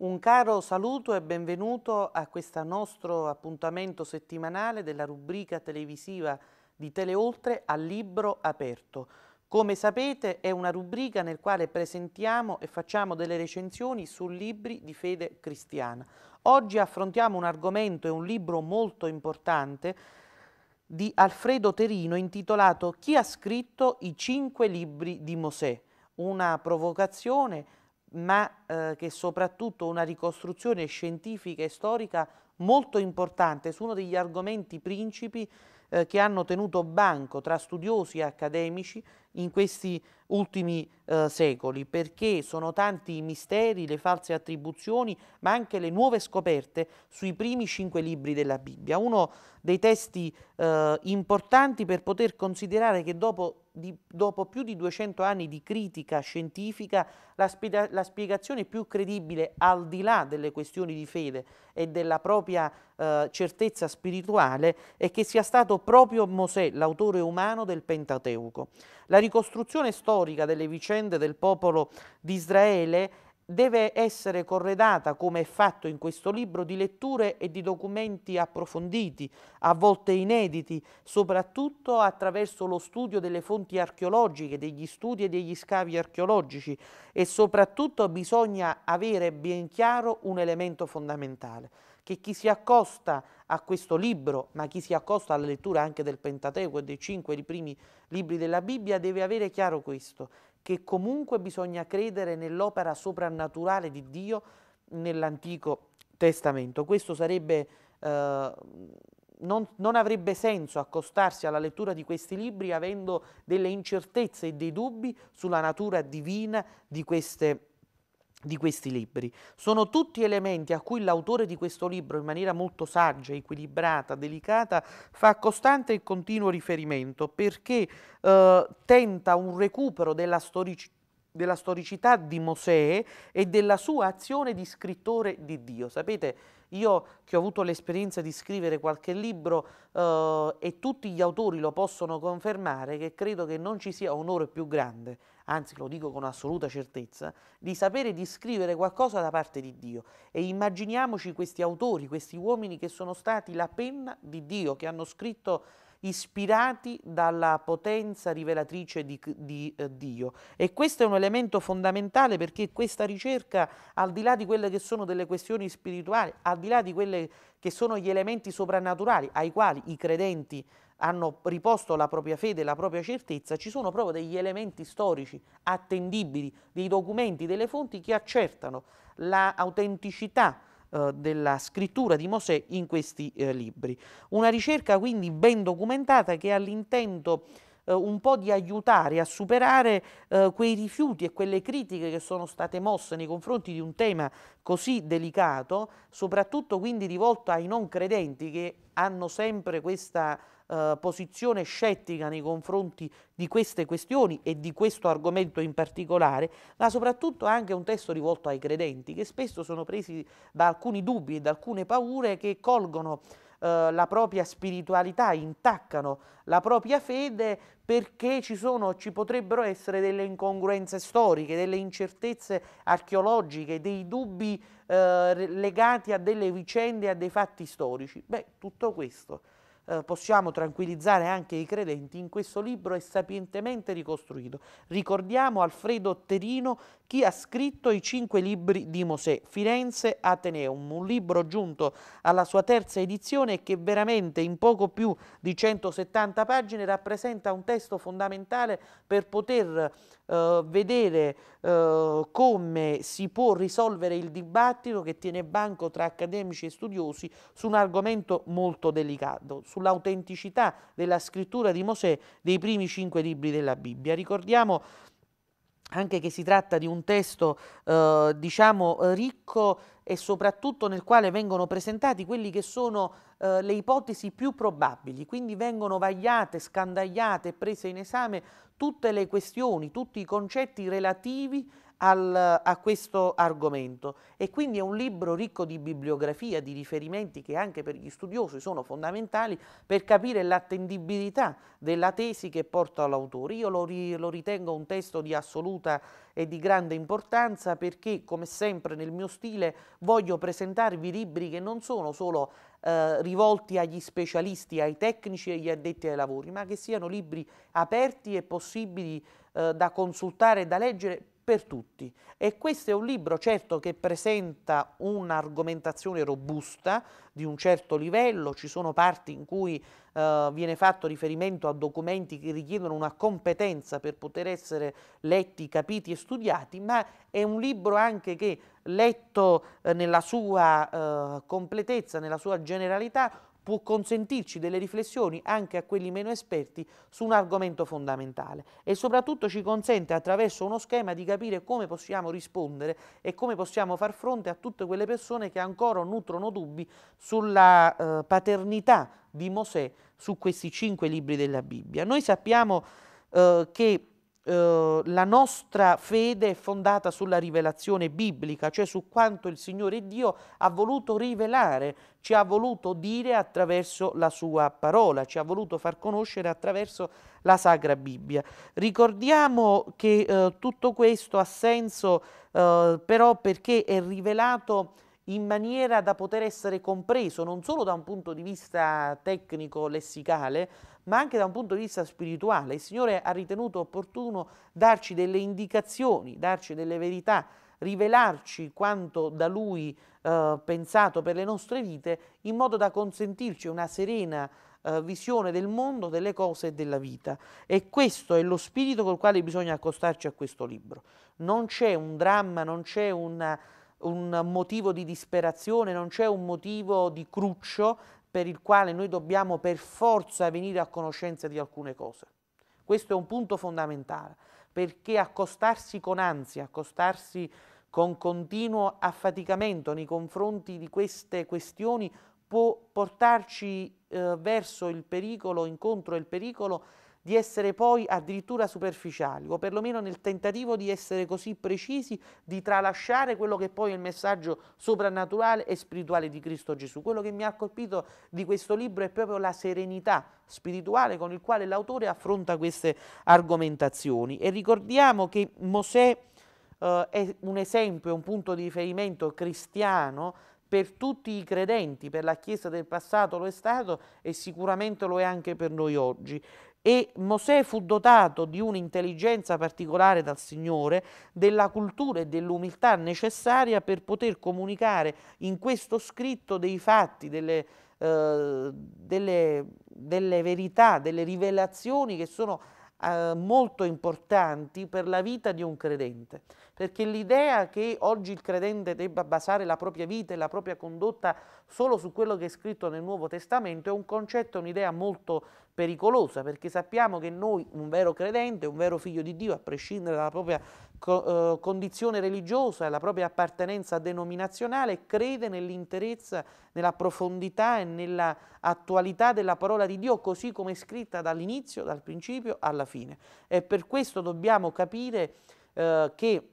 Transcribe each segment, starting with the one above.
Un caro saluto e benvenuto a questo nostro appuntamento settimanale della rubrica televisiva di Teleoltre al libro aperto. Come sapete è una rubrica nel quale presentiamo e facciamo delle recensioni su libri di fede cristiana. Oggi affrontiamo un argomento e un libro molto importante di Alfredo Terino intitolato Chi ha scritto i cinque libri di Mosè? Una provocazione ma eh, che è soprattutto una ricostruzione scientifica e storica molto importante su uno degli argomenti principi eh, che hanno tenuto banco tra studiosi e accademici in questi ultimi eh, secoli, perché sono tanti i misteri, le false attribuzioni, ma anche le nuove scoperte sui primi cinque libri della Bibbia. Uno dei testi eh, importanti per poter considerare che dopo, di, dopo, più di 200 anni di critica scientifica, la, spiega, la, spiegazione più credibile, al di là delle questioni di fede e della propria eh, certezza spirituale, è che sia stato proprio Mosè, l'autore umano del Pentateuco. La ricostruzione storica delle vicende del popolo di Israele deve essere corredata, come è fatto in questo libro, di letture e di documenti approfonditi, a volte inediti, soprattutto attraverso lo studio delle fonti archeologiche, degli studi e degli scavi archeologici e soprattutto bisogna avere ben chiaro un elemento fondamentale, che chi si accosta a questo libro, ma chi si accosta alla lettura anche del Pentateuco e dei cinque primi libri della Bibbia, deve avere chiaro questo, che comunque bisogna credere nell'opera soprannaturale di Dio nell'Antico Testamento. Questo sarebbe... Eh, non, non, avrebbe senso accostarsi alla lettura di questi libri avendo delle incertezze e dei dubbi sulla natura divina di queste persone di questi libri. Sono tutti elementi a cui l'autore di questo libro, in maniera molto saggia, equilibrata, delicata, fa costante e continuo riferimento perché eh, tenta un recupero della storicità della storicità di Mosè e della sua azione di scrittore di Dio. Sapete, io che ho avuto l'esperienza di scrivere qualche libro eh, e tutti gli autori lo possono confermare, che credo che non ci sia onore più grande, anzi lo dico con assoluta certezza, di sapere di scrivere qualcosa da parte di Dio. E immaginiamoci questi autori, questi uomini che sono stati la penna di Dio, che hanno scritto ispirati dalla potenza rivelatrice di, di eh, Dio. E questo è un elemento fondamentale perché questa ricerca, al di là di quelle che sono delle questioni spirituali, al di là di quelli che sono gli elementi soprannaturali ai quali i credenti hanno riposto la propria fede, la propria certezza, ci sono proprio degli elementi storici attendibili, dei documenti, delle fonti che accertano l'autenticità eh, della scrittura di Mosè in questi eh, libri. Una ricerca quindi ben documentata che ha l'intento eh, un po' di aiutare a superare eh, quei rifiuti e quelle critiche che sono state mosse nei confronti di un tema così delicato, soprattutto quindi rivolto ai non credenti che hanno sempre questa eh, posizione scettica nei confronti di queste questioni e di questo argomento in particolare, ma soprattutto anche un testo rivolto ai credenti che spesso sono presi da alcuni dubbi e da alcune paure che colgono eh, la propria spiritualità, intaccano la propria fede perché ci, sono, ci potrebbero essere delle incongruenze storiche, delle incertezze archeologiche, dei dubbi eh, legati a delle vicende, a dei fatti storici. Beh, tutto questo eh, possiamo tranquillizzare anche i credenti, in questo libro è sapientemente ricostruito. Ricordiamo Alfredo Terino chi ha scritto i cinque libri di Mosè, Firenze Ateneum, un libro giunto alla sua terza edizione che veramente in poco più di 170 pagine rappresenta un testo fondamentale per poter eh, vedere eh, come si può risolvere il dibattito che tiene banco tra accademici e studiosi su un argomento molto delicato, sull'autenticità della scrittura di Mosè dei primi cinque libri della Bibbia. Ricordiamo anche che si tratta di un testo eh, diciamo ricco e soprattutto nel quale vengono presentati quelli che sono eh, le ipotesi più probabili, quindi vengono vagliate, scandagliate, prese in esame tutte le questioni, tutti i concetti relativi al, a questo argomento e quindi è un libro ricco di bibliografia, di riferimenti che anche per gli studiosi sono fondamentali per capire l'attendibilità della tesi che porta l'autore. Io lo, ri, lo ritengo un testo di assoluta e di grande importanza perché come sempre nel mio stile voglio presentarvi libri che non sono solo eh, rivolti agli specialisti, ai tecnici e agli addetti ai lavori, ma che siano libri aperti e possibili eh, da consultare e da leggere per tutti. E questo è un libro certo che presenta un'argomentazione robusta di un certo livello, ci sono parti in cui eh, viene fatto riferimento a documenti che richiedono una competenza per poter essere letti, capiti e studiati, ma è un libro anche che letto eh, nella sua eh, completezza, nella sua generalità, può consentirci delle riflessioni anche a quelli meno esperti su un argomento fondamentale e soprattutto ci consente attraverso uno schema di capire come possiamo rispondere e come possiamo far fronte a tutte quelle persone che ancora nutrono dubbi sulla eh, paternità di Mosè su questi cinque libri della Bibbia. Noi sappiamo eh, che eh, la nostra fede è fondata sulla rivelazione biblica, cioè su quanto il Signore Dio ha voluto rivelare, ci ha voluto dire attraverso la sua parola, ci ha voluto far conoscere attraverso la Sacra Bibbia. Ricordiamo che eh, tutto questo ha senso eh, però perché è rivelato in maniera da poter essere compreso non solo da un punto di vista tecnico-lessicale, ma anche da un punto di vista spirituale. Il Signore ha ritenuto opportuno darci delle indicazioni, darci delle verità, rivelarci quanto da Lui eh, pensato per le nostre vite, in modo da consentirci una serena eh, visione del mondo, delle cose e della vita. E questo è lo spirito col quale bisogna accostarci a questo libro. Non c'è un dramma, non c'è una un motivo di disperazione, non c'è un motivo di cruccio, per il quale noi dobbiamo per forza venire a conoscenza di alcune cose. Questo è un punto fondamentale, perché accostarsi con ansia, accostarsi con continuo affaticamento nei confronti di queste questioni può portarci eh, verso il pericolo, incontro il pericolo di essere poi addirittura superficiali o perlomeno nel tentativo di essere così precisi di tralasciare quello che poi è il messaggio soprannaturale e spirituale di Cristo Gesù. Quello che mi ha colpito di questo libro è proprio la serenità spirituale con il quale l'autore affronta queste argomentazioni e ricordiamo che Mosè eh, è un esempio, un punto di riferimento cristiano per tutti i credenti, per la Chiesa del passato lo è stato e sicuramente lo è anche per noi oggi e Mosè fu dotato di un'intelligenza particolare dal Signore, della cultura e dell'umiltà necessaria per poter comunicare in questo scritto dei fatti, delle, eh, delle, delle verità, delle rivelazioni che sono eh, molto importanti per la vita di un credente perché l'idea che oggi il credente debba basare la propria vita e la propria condotta solo su quello che è scritto nel Nuovo Testamento è un concetto, un'idea molto pericolosa, perché sappiamo che noi, un vero credente, un vero figlio di Dio, a prescindere dalla propria co eh, condizione religiosa e la propria appartenenza denominazionale, crede nell'interezza, nella profondità e nella attualità della parola di Dio, così come è scritta dall'inizio, dal principio alla fine. E per questo dobbiamo capire eh, che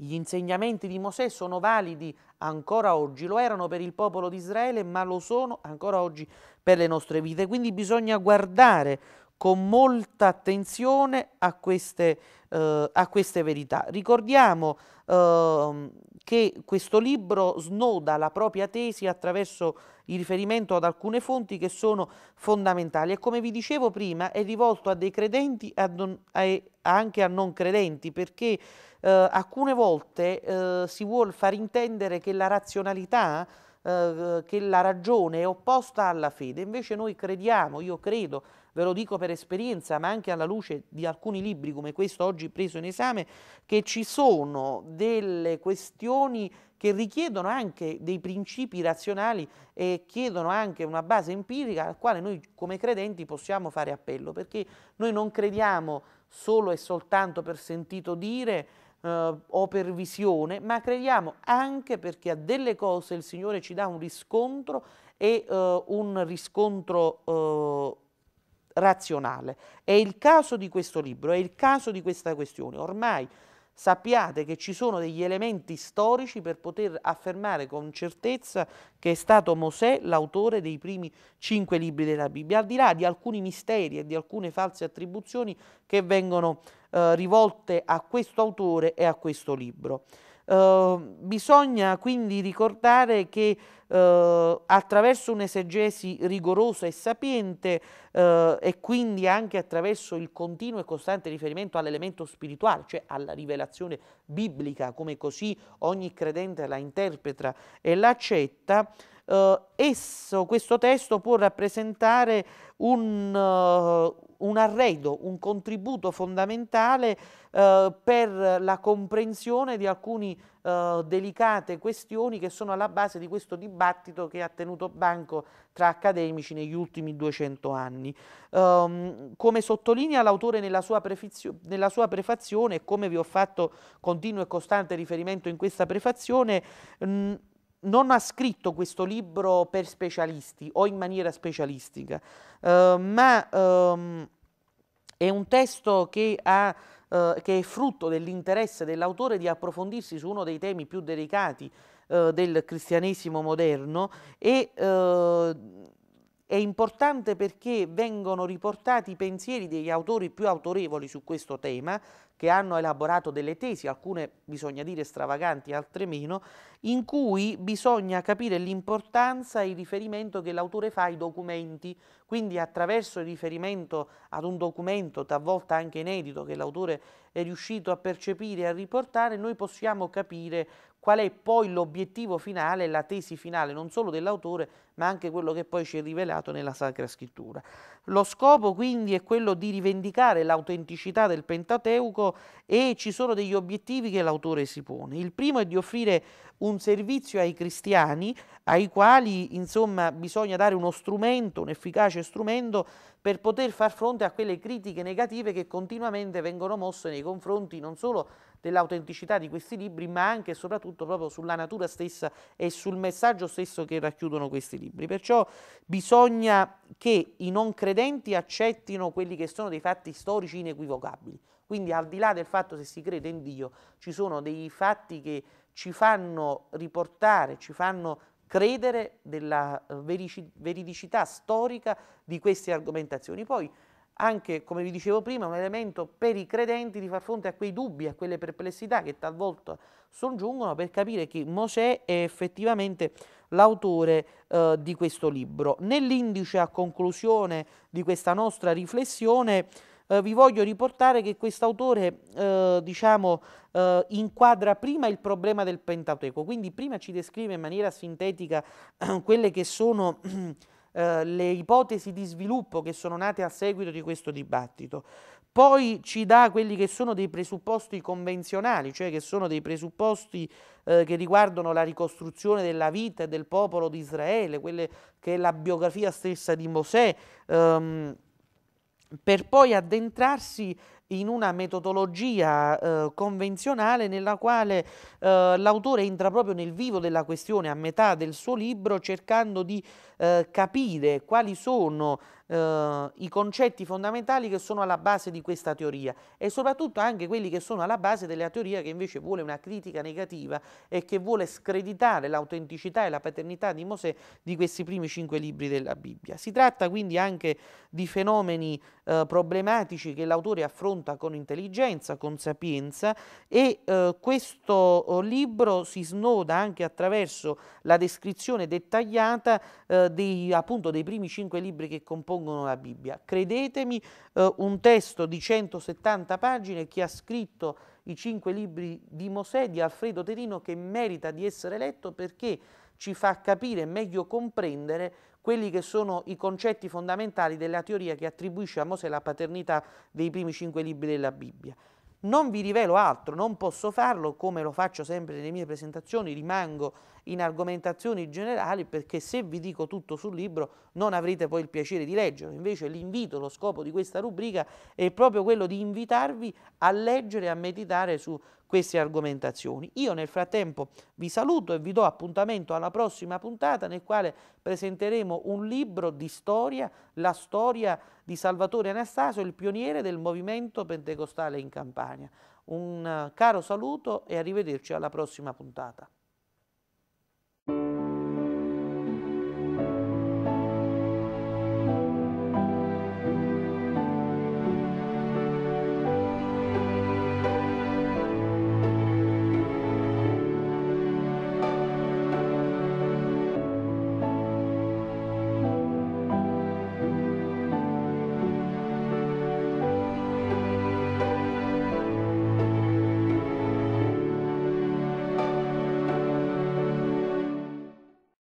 gli insegnamenti di Mosè sono validi ancora oggi, lo erano per il popolo di Israele, ma lo sono ancora oggi per le nostre vite. Quindi bisogna guardare con molta attenzione a queste, eh, a queste verità. Ricordiamo eh, che questo libro snoda la propria tesi attraverso il riferimento ad alcune fonti che sono fondamentali e come vi dicevo prima è rivolto a dei credenti e anche a non credenti perché eh, alcune volte eh, si vuole far intendere che la razionalità eh, che la ragione è opposta alla fede, invece noi crediamo, io credo, ve lo dico per esperienza, ma anche alla luce di alcuni libri come questo oggi preso in esame, che ci sono delle questioni che richiedono anche dei principi razionali e chiedono anche una base empirica al quale noi come credenti possiamo fare appello, perché noi non crediamo solo e soltanto per sentito dire, eh, o per visione, ma crediamo anche perché a delle cose il Signore ci dà un riscontro e eh, un riscontro eh, razionale. È il caso di questo libro, è il caso di questa questione. Ormai sappiate che ci sono degli elementi storici per poter affermare con certezza che è stato Mosè l'autore dei primi cinque libri della Bibbia, al di là di alcuni misteri e di alcune false attribuzioni che vengono eh, rivolte a questo autore e a questo libro. Eh, bisogna quindi ricordare che eh, attraverso un'esegesi rigorosa e sapiente eh, e quindi anche attraverso il continuo e costante riferimento all'elemento spirituale, cioè alla rivelazione biblica, come così ogni credente la interpreta e l'accetta, eh, esso, questo testo può rappresentare un, un arredo, un contributo fondamentale eh, per la comprensione di alcune eh, delicate questioni che sono alla base di questo dibattito che ha tenuto banco tra accademici negli ultimi 200 anni. Um, come sottolinea l'autore nella, nella sua prefazione e come vi ho fatto continuo e costante riferimento in questa prefazione, mh, non ha scritto questo libro per specialisti o in maniera specialistica, eh, ma ehm, è un testo che, ha, eh, che è frutto dell'interesse dell'autore di approfondirsi su uno dei temi più delicati eh, del cristianesimo moderno e eh, è importante perché vengono riportati i pensieri degli autori più autorevoli su questo tema, che hanno elaborato delle tesi, alcune bisogna dire stravaganti, altre meno, in cui bisogna capire l'importanza e il riferimento che l'autore fa ai documenti. Quindi attraverso il riferimento ad un documento, talvolta anche inedito, che l'autore è riuscito a percepire e a riportare, noi possiamo capire qual è poi l'obiettivo finale, la tesi finale non solo dell'autore ma anche quello che poi ci è rivelato nella Sacra Scrittura. Lo scopo quindi è quello di rivendicare l'autenticità del Pentateuco e ci sono degli obiettivi che l'autore si pone. Il primo è di offrire un servizio ai cristiani, ai quali insomma bisogna dare uno strumento, un efficace strumento per poter far fronte a quelle critiche negative che continuamente vengono mosse nei confronti non solo dell'autenticità di questi libri, ma anche e soprattutto proprio sulla natura stessa e sul messaggio stesso che racchiudono questi libri libri. Perciò bisogna che i non credenti accettino quelli che sono dei fatti storici inequivocabili. Quindi al di là del fatto se si crede in Dio, ci sono dei fatti che ci fanno riportare, ci fanno credere della eh, veridicità storica di queste argomentazioni. Poi anche, come vi dicevo prima, un elemento per i credenti di far fronte a quei dubbi, a quelle perplessità che talvolta soggiungono per capire che Mosè è effettivamente l'autore eh, di questo libro. Nell'indice a conclusione di questa nostra riflessione eh, vi voglio riportare che quest'autore eh, diciamo, eh, inquadra prima il problema del Pentateuco, quindi prima ci descrive in maniera sintetica quelle che sono Eh, le ipotesi di sviluppo che sono nate a seguito di questo dibattito. Poi ci dà quelli che sono dei presupposti convenzionali, cioè che sono dei presupposti eh, che riguardano la ricostruzione della vita e del popolo di Israele, quelle che è la biografia stessa di Mosè, ehm, per poi addentrarsi in una metodologia eh, convenzionale nella quale eh, l'autore entra proprio nel vivo della questione a metà del suo libro cercando di eh, capire quali sono eh, i concetti fondamentali che sono alla base di questa teoria e soprattutto anche quelli che sono alla base della teoria che invece vuole una critica negativa e che vuole screditare l'autenticità e la paternità di Mosè di questi primi cinque libri della Bibbia. Si tratta quindi anche di fenomeni eh, problematici che l'autore affronta racconta con intelligenza, con sapienza e eh, questo eh, libro si snoda anche attraverso la descrizione dettagliata eh, dei, appunto, dei primi cinque libri che compongono la Bibbia. Credetemi, eh, un testo di 170 pagine che ha scritto i cinque libri di Mosè di Alfredo Terino che merita di essere letto perché ci fa capire, e meglio comprendere quelli che sono i concetti fondamentali della teoria che attribuisce a Mosè la paternità dei primi cinque libri della Bibbia. Non vi rivelo altro, non posso farlo come lo faccio sempre nelle mie presentazioni, rimango in argomentazioni generali perché se vi dico tutto sul libro non avrete poi il piacere di leggerlo. Invece l'invito, lo scopo di questa rubrica è proprio quello di invitarvi a leggere e a meditare su queste argomentazioni. Io nel frattempo vi saluto e vi do appuntamento alla prossima puntata nel quale presenteremo un libro di storia, la storia di Salvatore Anastasio, il pioniere del movimento pentecostale in Campania. Un eh, caro saluto e arrivederci alla prossima puntata.